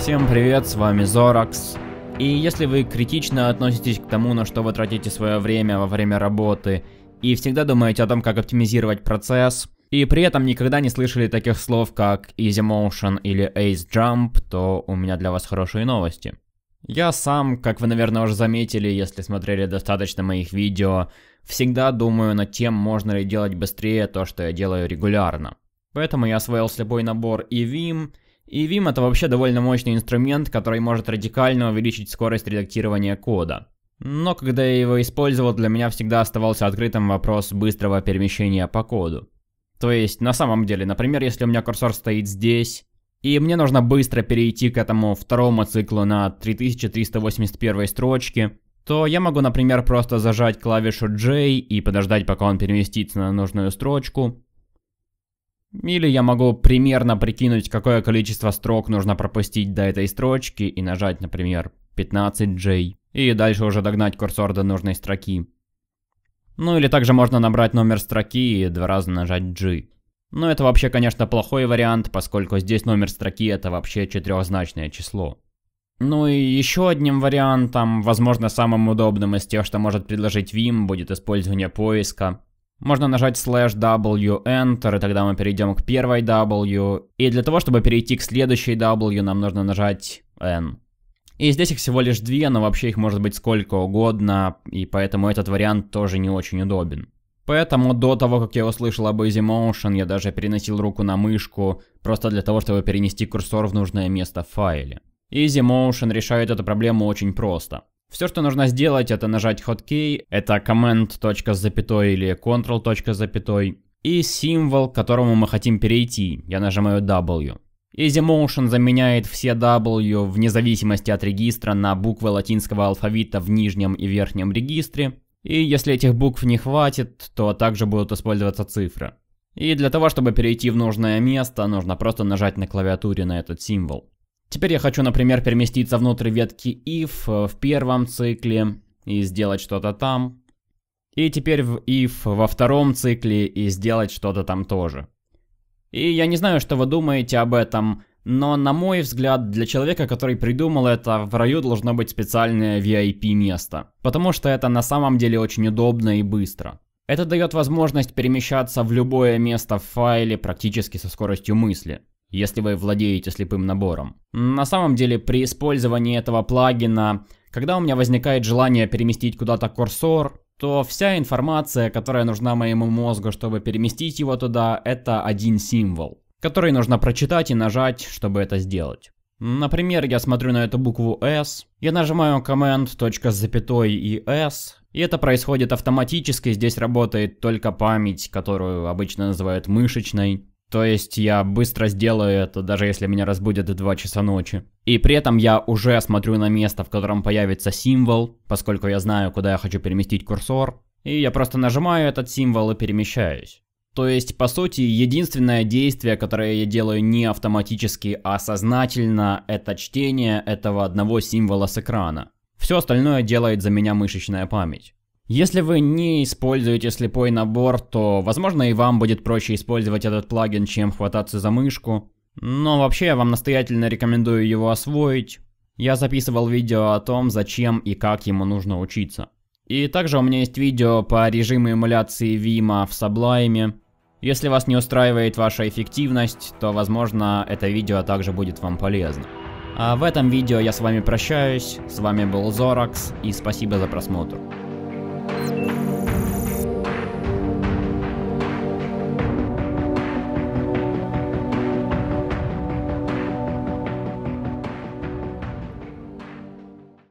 Всем привет, с вами Зоракс. И если вы критично относитесь к тому, на что вы тратите свое время во время работы, и всегда думаете о том, как оптимизировать процесс, и при этом никогда не слышали таких слов, как Easy Motion или Ace Jump, то у меня для вас хорошие новости. Я сам, как вы, наверное, уже заметили, если смотрели достаточно моих видео, всегда думаю над тем, можно ли делать быстрее то, что я делаю регулярно. Поэтому я освоил слепой набор и Vim, и Vim это вообще довольно мощный инструмент, который может радикально увеличить скорость редактирования кода. Но когда я его использовал, для меня всегда оставался открытым вопрос быстрого перемещения по коду. То есть, на самом деле, например, если у меня курсор стоит здесь, и мне нужно быстро перейти к этому второму циклу на 3381 строчке, то я могу, например, просто зажать клавишу J и подождать, пока он переместится на нужную строчку, или я могу примерно прикинуть, какое количество строк нужно пропустить до этой строчки и нажать, например, 15J, и дальше уже догнать курсор до нужной строки. Ну или также можно набрать номер строки и два раза нажать G. Но это вообще, конечно, плохой вариант, поскольку здесь номер строки это вообще четырехзначное число. Ну и еще одним вариантом, возможно самым удобным из тех, что может предложить Vim, будет использование поиска. Можно нажать slash W, Enter, и тогда мы перейдем к первой W. И для того, чтобы перейти к следующей W, нам нужно нажать N. И здесь их всего лишь две, но вообще их может быть сколько угодно, и поэтому этот вариант тоже не очень удобен. Поэтому до того, как я услышал об Easy Motion, я даже переносил руку на мышку, просто для того, чтобы перенести курсор в нужное место в файле. Easy Motion решает эту проблему очень просто. Все, что нужно сделать, это нажать hotkey, это command запятой или control запятой, и символ, к которому мы хотим перейти. Я нажимаю W. EasyMotion заменяет все W вне зависимости от регистра на буквы латинского алфавита в нижнем и верхнем регистре. И если этих букв не хватит, то также будут использоваться цифры. И для того, чтобы перейти в нужное место, нужно просто нажать на клавиатуре на этот символ. Теперь я хочу, например, переместиться внутрь ветки if э, в первом цикле и сделать что-то там. И теперь в if во втором цикле и сделать что-то там тоже. И я не знаю, что вы думаете об этом, но на мой взгляд, для человека, который придумал это, в раю должно быть специальное VIP место. Потому что это на самом деле очень удобно и быстро. Это дает возможность перемещаться в любое место в файле практически со скоростью мысли если вы владеете слепым набором. На самом деле при использовании этого плагина, когда у меня возникает желание переместить куда-то курсор, то вся информация, которая нужна моему мозгу, чтобы переместить его туда, это один символ, который нужно прочитать и нажать, чтобы это сделать. Например, я смотрю на эту букву S, я нажимаю Command, точка запятой и S, и это происходит автоматически, здесь работает только память, которую обычно называют мышечной. То есть я быстро сделаю это, даже если меня разбудят в 2 часа ночи. И при этом я уже смотрю на место, в котором появится символ, поскольку я знаю, куда я хочу переместить курсор. И я просто нажимаю этот символ и перемещаюсь. То есть, по сути, единственное действие, которое я делаю не автоматически, а сознательно, это чтение этого одного символа с экрана. Все остальное делает за меня мышечная память. Если вы не используете слепой набор, то, возможно, и вам будет проще использовать этот плагин, чем хвататься за мышку. Но вообще я вам настоятельно рекомендую его освоить. Я записывал видео о том, зачем и как ему нужно учиться. И также у меня есть видео по режиму эмуляции Vima в Sublime. Если вас не устраивает ваша эффективность, то, возможно, это видео также будет вам полезно. А в этом видео я с вами прощаюсь, с вами был Зоракс, и спасибо за просмотр.